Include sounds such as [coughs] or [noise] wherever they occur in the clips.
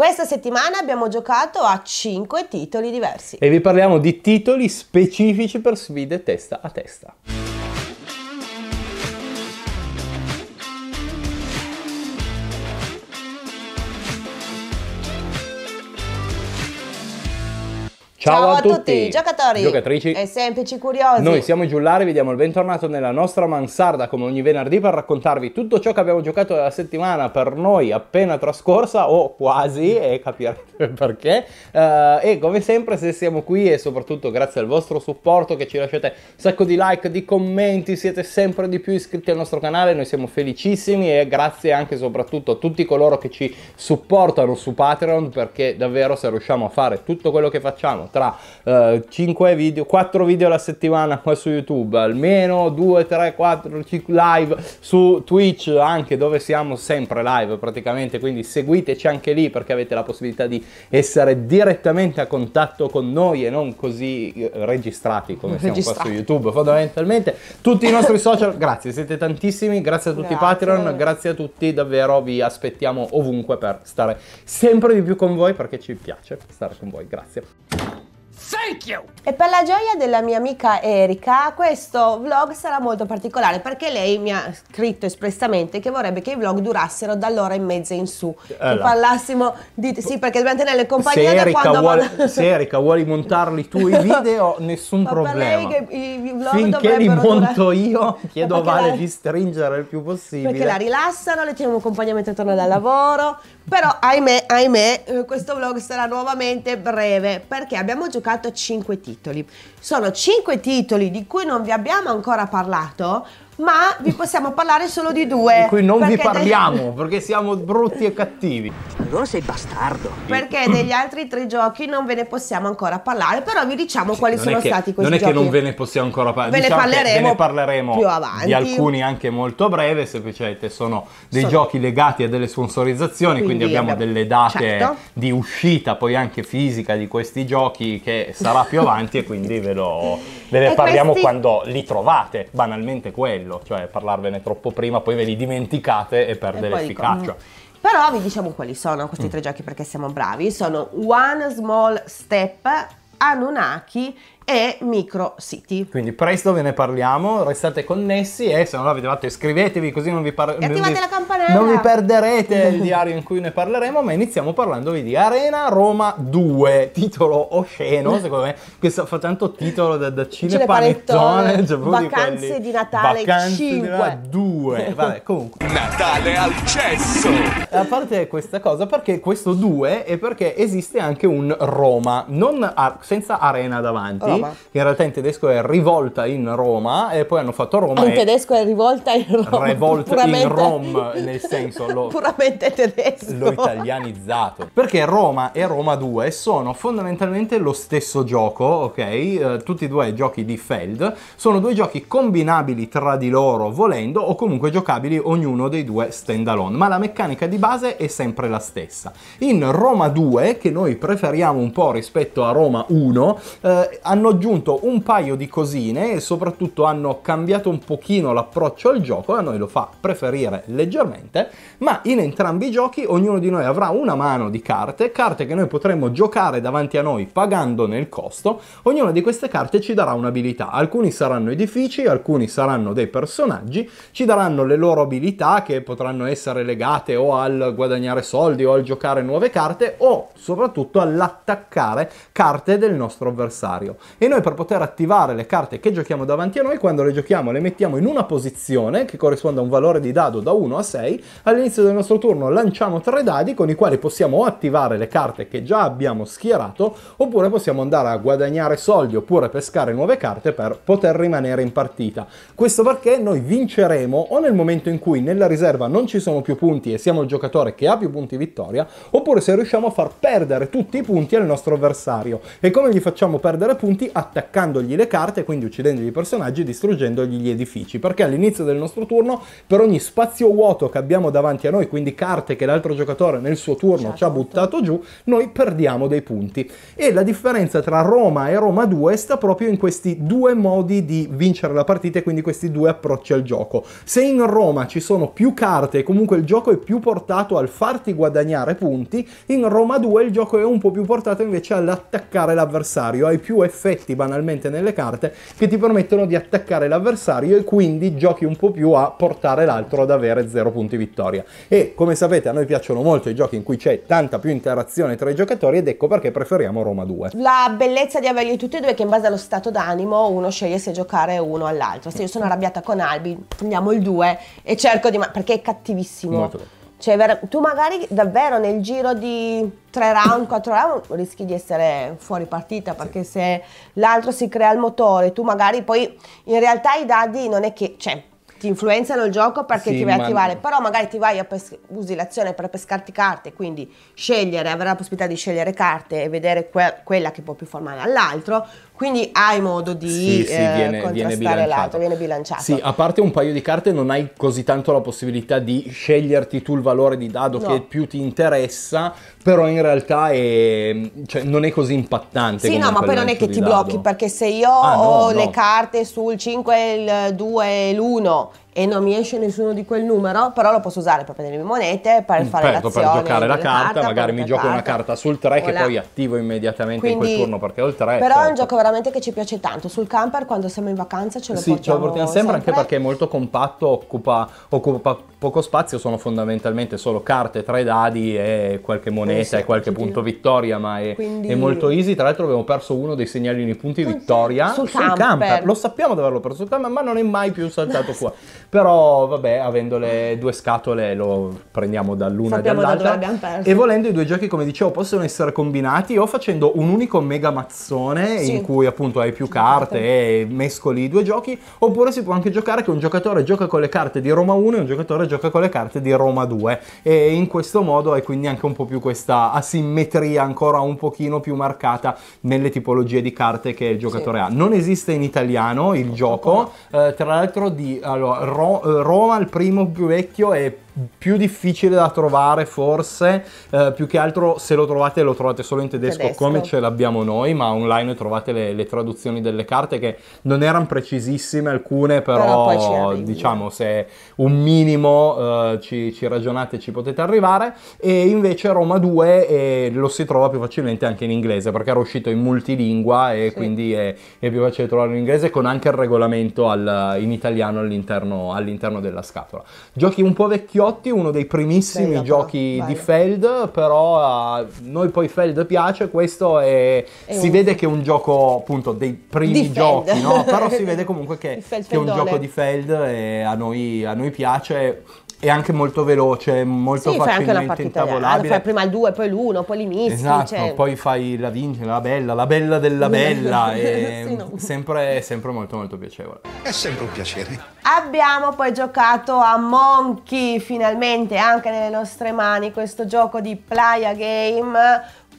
Questa settimana abbiamo giocato a 5 titoli diversi. E vi parliamo di titoli specifici per sfide testa a testa. Ciao, Ciao, a, a tutti. tutti, giocatori, giocatrici e semplici curiosi. Noi siamo i Giullari, vi diamo il bentornato nella nostra mansarda come ogni venerdì per raccontarvi tutto ciò che abbiamo giocato la settimana per noi appena trascorsa o quasi e capirete [laughs] perché. Uh, e come sempre se siamo qui e soprattutto grazie al vostro supporto che ci lasciate un sacco di like, di commenti, siete sempre di più iscritti al nostro canale, noi siamo felicissimi e grazie anche e soprattutto a tutti coloro che ci supportano su Patreon perché davvero se riusciamo a fare tutto quello che facciamo tra eh, 5 video, 4 video alla settimana qua su YouTube, almeno 2, 3, 4, 5 live su Twitch anche dove siamo sempre live praticamente, quindi seguiteci anche lì perché avete la possibilità di essere direttamente a contatto con noi e non così eh, registrati come registrati. siamo qua su YouTube fondamentalmente. Tutti i nostri social, grazie, siete tantissimi, grazie a tutti grazie. i Patreon, grazie a tutti, davvero vi aspettiamo ovunque per stare sempre di più con voi perché ci piace stare con voi, grazie. Thank you! E per la gioia della mia amica Erika, questo vlog sarà molto particolare perché lei mi ha scritto espressamente che vorrebbe che i vlog durassero dall'ora e mezza in su. Allora. Che parlassimo di... Sì, perché dobbiamo tenerle compagnia se Erika quando... Vuole, se Erika vuoi montarli tu i video, [laughs] nessun Ma problema. Per lei che i vlog Finché li monto durare... io, [laughs] chiedo a Vale la... di stringere il più possibile. Perché la rilassano, le tiene un accompagnamento intorno dal lavoro, però ahimè, ahimè, eh, questo vlog sarà nuovamente breve perché abbiamo giocato 5 titoli. Sono 5 titoli di cui non vi abbiamo ancora parlato, ma vi possiamo parlare solo di due. Di cui non vi parliamo, degli... [laughs] perché siamo brutti e cattivi. Allora sei bastardo. Perché degli altri tre giochi non ve ne possiamo ancora parlare, però vi diciamo sì, quali sono che, stati questi giochi. Non è che non ve ne possiamo ancora parlare, ve, diciamo ve ne diciamo parleremo più avanti. Di alcuni anche molto breve, semplicemente sono dei sono... giochi legati a delle sponsorizzazioni, quindi, quindi abbiamo delle date certo. di uscita, poi anche fisica di questi giochi che sarà più avanti e quindi ve, lo, ve ne e parliamo questi... quando li trovate, banalmente quello quello, cioè parlarvene troppo prima, poi ve li dimenticate e perde e l'efficacia. Mm. però vi diciamo quali sono questi mm. tre giochi perché siamo bravi. Sono One Small Step, Anunnaki e micro micrositi. Quindi presto ve ne parliamo, restate connessi e se non l'avete fatto iscrivetevi così non vi, par- non vi, non vi perderete il diario in cui ne parleremo, ma iniziamo parlandovi di Arena Roma 2, titolo osceno [laughs] secondo me, questo fa tanto titolo da, da cinepanettone, cioè vacanze quelli, di Natale vacanze 5. Di 2, [laughs] vabbè comunque. Natale al cesso! A parte questa cosa, perché questo 2 è perché esiste anche un Roma, non a- senza Arena davanti. Allora, Roma. in realtà in tedesco è rivolta in Roma e poi hanno fatto Roma. In tedesco è rivolta in Roma. Revolt in Roma, nel senso lo, puramente tedesco. L'ho italianizzato. Perché Roma e Roma 2 sono fondamentalmente lo stesso gioco, ok? Eh, tutti e due giochi di Feld, sono due giochi combinabili tra di loro volendo o comunque giocabili ognuno dei due standalone, ma la meccanica di base è sempre la stessa. In Roma 2, che noi preferiamo un po' rispetto a Roma 1, eh, hanno hanno aggiunto un paio di cosine e soprattutto hanno cambiato un pochino l'approccio al gioco, a noi lo fa preferire leggermente, ma in entrambi i giochi ognuno di noi avrà una mano di carte, carte che noi potremo giocare davanti a noi pagandone il costo, ognuna di queste carte ci darà un'abilità, alcuni saranno edifici, alcuni saranno dei personaggi, ci daranno le loro abilità che potranno essere legate o al guadagnare soldi o al giocare nuove carte o soprattutto all'attaccare carte del nostro avversario e noi per poter attivare le carte che giochiamo davanti a noi, quando le giochiamo le mettiamo in una posizione che corrisponde a un valore di dado da 1 a 6, all'inizio del nostro turno lanciamo tre dadi con i quali possiamo attivare le carte che già abbiamo schierato oppure possiamo andare a guadagnare soldi oppure pescare nuove carte per poter rimanere in partita. Questo perché noi vinceremo o nel momento in cui nella riserva non ci sono più punti e siamo il giocatore che ha più punti vittoria oppure se riusciamo a far perdere tutti i punti al nostro avversario e come gli facciamo perdere punti combattimenti attaccandogli le carte, quindi uccidendogli i personaggi e distruggendogli gli edifici, perché all'inizio del nostro turno per ogni spazio vuoto che abbiamo davanti a noi, quindi carte che l'altro giocatore nel suo turno ci ha certo. buttato giù, noi perdiamo dei punti. E la differenza tra Roma e Roma 2 sta proprio in questi due modi di vincere la partita e quindi questi due approcci al gioco. Se in Roma ci sono più carte e comunque il gioco è più portato al farti guadagnare punti, in Roma 2 il gioco è un po' più portato invece all'attaccare l'avversario, hai più effetti effetti banalmente nelle carte che ti permettono di attaccare l'avversario e quindi giochi un po' più a portare l'altro ad avere 0 punti vittoria. E come sapete a noi piacciono molto i giochi in cui c'è tanta più interazione tra i giocatori ed ecco perché preferiamo Roma 2. La bellezza di averli tutti e due è che in base allo stato d'animo uno sceglie se giocare uno all'altro. Se io sono arrabbiata con Albi, prendiamo il 2 e cerco di... perché è cattivissimo. Molto. Cioè, tu magari davvero nel giro di tre round, quattro round rischi di essere fuori partita perché sì. se l'altro si crea il motore, tu magari poi in realtà i dadi non è che... Cioè, ti influenzano il gioco perché sì, ti vai a attivare, ma... però magari ti vai a pes- usi l'azione per pescarti carte, quindi scegliere, avrai la possibilità di scegliere carte e vedere que- quella che può più formare all'altro, quindi hai modo di sì, sì, eh, viene, eh, contrastare viene l'altro, viene bilanciato. Sì, a parte un paio di carte non hai così tanto la possibilità di sceglierti tu il valore di dado no. che più ti interessa, però in realtà è, cioè, non è così impattante. Sì, no, ma poi non è che ti dado. blocchi, perché se io ah, ho no. le carte sul 5, il 2 e l'1 e non mi esce nessuno di quel numero, però lo posso usare per prendere le monete, per mm, fare certo, l'azione. per giocare la carta, carta magari mi gioco carta. una carta sul 3 che poi attivo immediatamente Quindi, in quel turno perché ho il 3. Però certo. è un certo. gioco veramente che ci piace tanto, sul camper quando siamo in vacanza ce lo sì, portiamo Sì, ce lo portiamo sempre, anche perché è molto compatto, occupa, occupa, poco spazio, sono fondamentalmente solo carte, tre dadi e qualche moneta sì, e qualche punto vittoria, ma è, Quindi... è, molto easy. Tra l'altro abbiamo perso uno dei segnalini punti vittoria sul, sul camper. camper. Lo sappiamo di averlo perso sul camper, ma non è mai più saltato qua. [laughs] Però vabbè, avendo le due scatole lo prendiamo dall'una e dall'altra. E volendo i due giochi, come dicevo, possono essere combinati o facendo un unico mega mazzone sì. in cui appunto hai più carte e mescoli i due giochi, oppure si può anche giocare che un giocatore gioca con le carte di Roma 1 e un giocatore gioca con le carte di Roma 2 e in questo modo hai quindi anche un po' più questa asimmetria ancora un pochino più marcata nelle tipologie di carte che il giocatore sì. ha. Non esiste in italiano il gioco, eh, tra l'altro di allora, Ro- eh, Roma, il primo più vecchio, è più difficile da trovare forse, eh, più che altro se lo trovate lo trovate solo in tedesco, tedesco. come ce l'abbiamo noi, ma online trovate le, le, traduzioni delle carte che non erano precisissime alcune, però, però diciamo se un minimo eh, ci, ci, ragionate ci potete arrivare e invece Roma 2 eh, lo si trova più facilmente anche in inglese perché era uscito in multilingua e sì. quindi è, è, più facile trovarlo in inglese con anche il regolamento al, in italiano all'interno, all'interno della scatola. Giochi un po' vecchio Vecchiotti, uno dei primissimi Bella, giochi però, di Feld, però a noi poi Feld piace, questo è, è si un... vede che è un gioco appunto dei primi giochi, no? però si vede comunque [laughs] che, che è un gioco di Feld e a noi, a noi piace è anche molto veloce, molto sì, facilmente fai eh, intavolabile. Fai prima il 2, poi l'1, poi l'inizio. Esatto, cioè... poi fai la vincita, la bella, la bella della [laughs] bella. è [laughs] sì, no. sempre, sempre molto molto piacevole. È sempre un piacere. Abbiamo poi giocato a Monkey, finalmente anche nelle nostre mani, questo gioco di Playa Game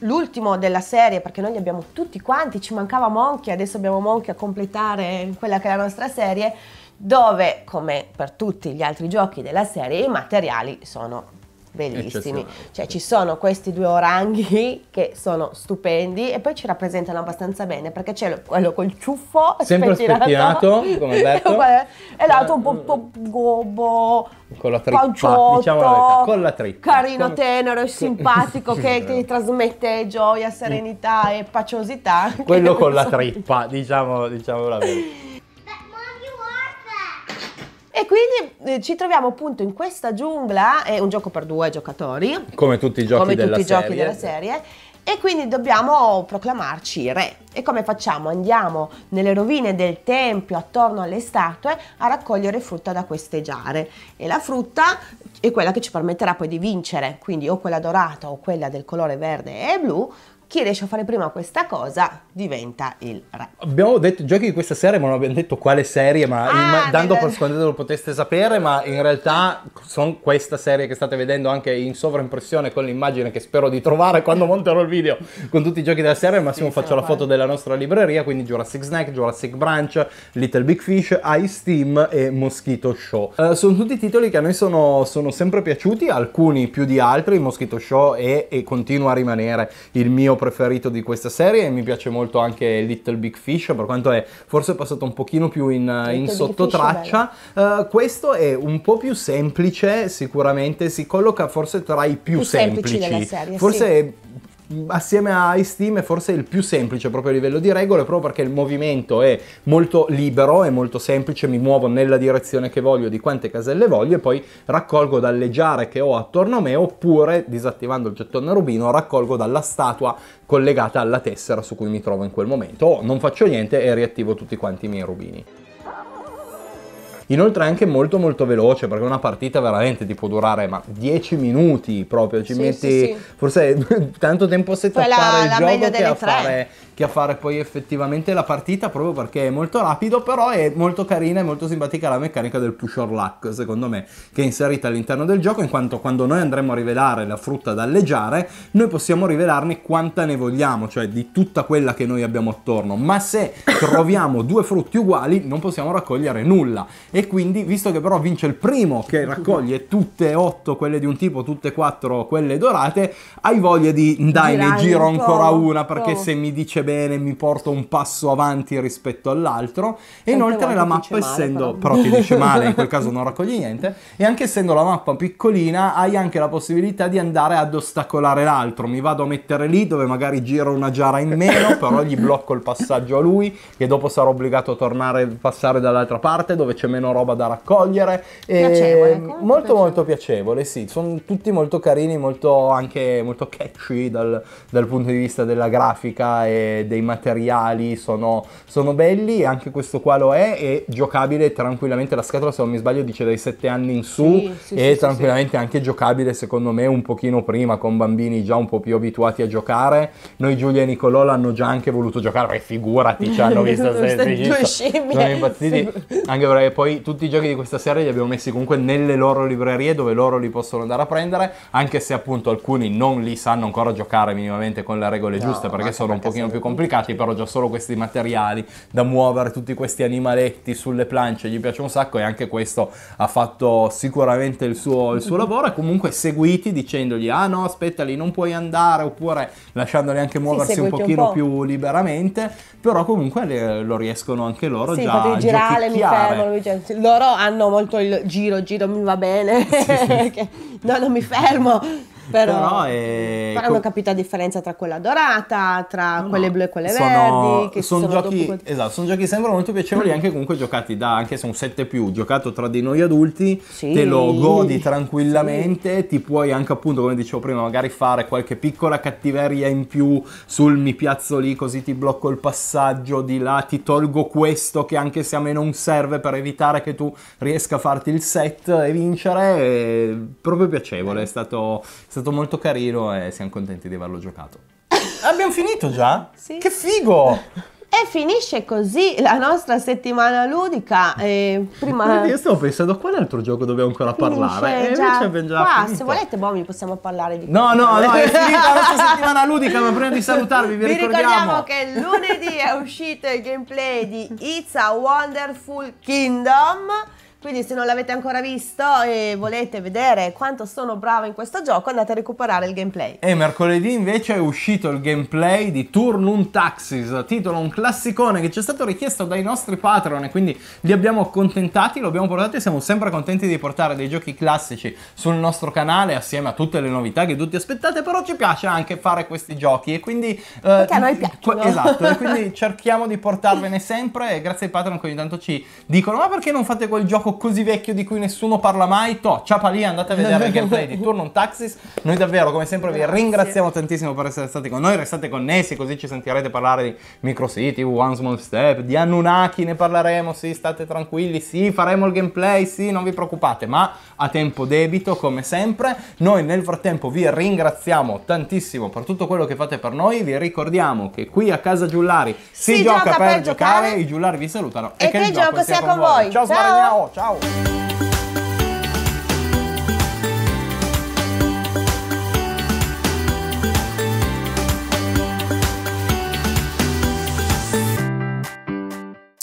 l'ultimo della serie, perché noi li abbiamo tutti quanti, ci mancava Monkey, adesso abbiamo Monkey a completare quella che è la nostra serie dove, come per tutti gli altri giochi della serie, i materiali sono bellissimi. Cioè ci sono questi due oranghi [laughs] che sono stupendi e poi ci rappresentano abbastanza bene perché c'è quello col ciuffo [laughs] sempre spettinato, [laughs] come detto e l'altro un po', po eh, eh, eh. gobbo con la trippa, diciamo la verità, con la trippa. Carino, con... tenero e simpatico che ti trasmette gioia, serenità e paciosità. Quello con la trippa, diciamo, diciamo la verità quindi eh, ci troviamo appunto in questa giungla, è un gioco per due giocatori. Come tutti i giochi, della, tutti serie. giochi della serie. E quindi dobbiamo proclamarci re. E come facciamo? Andiamo nelle rovine del tempio, attorno alle statue, a raccogliere frutta da questeggiare. E la frutta è quella che ci permetterà poi di vincere, quindi o quella dorata o quella del colore verde e blu, chi riesce a fare prima questa cosa diventa il re. Abbiamo detto giochi di questa serie, ma non abbiamo detto quale serie, ma ah, in, dando per scontato lo poteste sapere, ma in realtà sono questa serie che state vedendo anche in sovraimpressione con l'immagine che spero di trovare quando monterò il video con tutti i giochi della serie, al massimo sì, faccio la foto della nostra libreria, quindi Jurassic Snack, Jurassic Branch, Little Big Fish, Ice Team e Mosquito Show. Uh, sono tutti titoli che a noi sono, sono, sempre piaciuti, alcuni più di altri, Mosquito Show è e continua a rimanere il mio preferito di questa serie e mi piace molto anche Little Big Fish, per quanto è forse passato un pochino più in, in sottotraccia. Uh, questo è un po' più semplice, sicuramente si colloca forse tra i più, più semplici. semplici della serie, forse sì assieme a iSteam è forse il più semplice proprio a livello di regole, proprio perché il movimento è molto libero, è molto semplice, mi muovo nella direzione che voglio, di quante caselle voglio e poi raccolgo dalle giare che ho attorno a me oppure, disattivando il gettone rubino, raccolgo dalla statua collegata alla tessera su cui mi trovo in quel momento o oh, non faccio niente e riattivo tutti quanti i miei rubini. Inoltre è anche molto molto veloce perché una partita veramente ti può durare ma 10 minuti proprio, ci sì, metti sì, sì. forse [laughs] tanto tempo a settare il gioco che a, fare, che a, fare, poi effettivamente la partita proprio perché è molto rapido però è molto carina e molto simpatica la meccanica del push or luck secondo me che è inserita all'interno del gioco in quanto quando noi andremo a rivelare la frutta da alleggiare noi possiamo rivelarne quanta ne vogliamo cioè di tutta quella che noi abbiamo attorno ma se [coughs] troviamo due frutti uguali non possiamo raccogliere nulla e e quindi visto che però vince il primo che raccoglie tutte e otto quelle di un tipo, tutte e quattro quelle dorate, hai voglia di dai ne giro un ancora una perché se mi dice bene mi porto un passo avanti rispetto all'altro e inoltre la mappa essendo, male, però. però ti dice male, in quel [laughs] caso non raccogli niente, e anche essendo la mappa piccolina hai anche la possibilità di andare ad ostacolare l'altro, mi vado a mettere lì dove magari giro una giara in meno, [laughs] però gli blocco il passaggio a lui che dopo sarò obbligato a tornare, passare dall'altra parte dove c'è meno meno roba da raccogliere. Piacevole. Mm, molto piacevole. molto piacevole, sì. Sono tutti molto carini, molto anche molto catchy dal, dal punto di vista della grafica e dei materiali. Sono, sono belli anche questo qua lo è. E giocabile tranquillamente. La scatola, se non mi sbaglio, dice dai 7 anni in su. Sì, sì, e sì, tranquillamente anche giocabile, secondo me, un pochino prima con bambini già un po' più abituati a giocare. Noi Giulia e Nicolò l'hanno già anche voluto giocare, perché figurati, ci cioè, hanno [laughs] visto se, Sono impazziti. Anche perché poi noi tutti i giochi di questa serie li abbiamo messi comunque nelle loro librerie dove loro li possono andare a prendere, anche se appunto alcuni non li sanno ancora giocare minimamente con le regole no, giuste perché sono perché un pochino più complicati, però già solo questi materiali da muovere, tutti questi animaletti sulle planche, gli piace un sacco e anche questo ha fatto sicuramente il suo, il suo mm-hmm. lavoro e comunque seguiti dicendogli ah no aspetta lì non puoi andare oppure lasciandoli anche muoversi sì, un pochino un po'. più liberamente, però comunque le, lo riescono anche loro sì, già a girare, mi fermo, lui già loro hanno molto il giro, giro mi va bene, sì, sì. [laughs] no, non mi fermo, però, però, eh, è... però, non capito la differenza tra quella dorata, tra no, quelle blu e quelle sono, verdi. Che sono, giochi, dopo... esatto, sono giochi che sembrano molto piacevoli mm. anche comunque giocati da, anche se un 7 più, giocato tra di noi adulti, sì. te lo godi tranquillamente, sì. ti puoi anche appunto, come dicevo prima, magari fare qualche piccola cattiveria in più sul mi piazzo lì così ti blocco il passaggio di là, ti tolgo questo che anche se a me non serve per evitare che tu riesca a farti il set e vincere, è proprio piacevole, è stato è stato molto carino e siamo contenti di averlo giocato. [coughs] Abbiamo finito già? Sì. Che figo! E finisce così la nostra settimana ludica. Eh, prima... Io stavo pensando a quale altro gioco dobbiamo ancora finisce parlare. E eh, già... invece già Qua, finito. se volete, Bomi, possiamo parlare di No, no, no, è finita la nostra [laughs] settimana ludica, ma prima di salutarvi vi, vi ricordiamo... ricordiamo che lunedì è uscito il gameplay di It's a Wonderful Kingdom quindi se non l'avete ancora visto e volete vedere quanto sono bravo in questo gioco andate a recuperare il gameplay. E mercoledì invece è uscito il gameplay di Turnum Taxis, titolo un classicone che ci è stato richiesto dai nostri patron e quindi li abbiamo accontentati, lo abbiamo portato e siamo sempre contenti di portare dei giochi classici sul nostro canale assieme a tutte le novità che tutti aspettate, però ci piace anche fare questi giochi e quindi... Eh, Perché a noi piacciono. Esatto, e quindi [laughs] cerchiamo di portarvene sempre e grazie ai patron che ogni tanto ci dicono ma perché non fate quel gioco così vecchio di cui nessuno parla mai. To, ciapa lì, andate a vedere il [laughs] gameplay di Turn on Taxis. Noi davvero, come sempre, vi ringraziamo tantissimo per essere stati con noi. Restate connessi, così ci sentirete parlare di Micro City, One Small Step, di Anunnaki, ne parleremo. Sì, state tranquilli, sì, faremo il gameplay, sì, non vi preoccupate, ma a tempo debito, come sempre. Noi nel frattempo vi ringraziamo tantissimo per tutto quello che fate per noi. Vi ricordiamo che qui a casa Giullari si, si gioca, gioca, per, per giocare. giocare. I Giullari vi salutano e, e che, che, il gioco sia con voi. Ciao, ciao. Sbaraniao, oh, ciao. Tchau!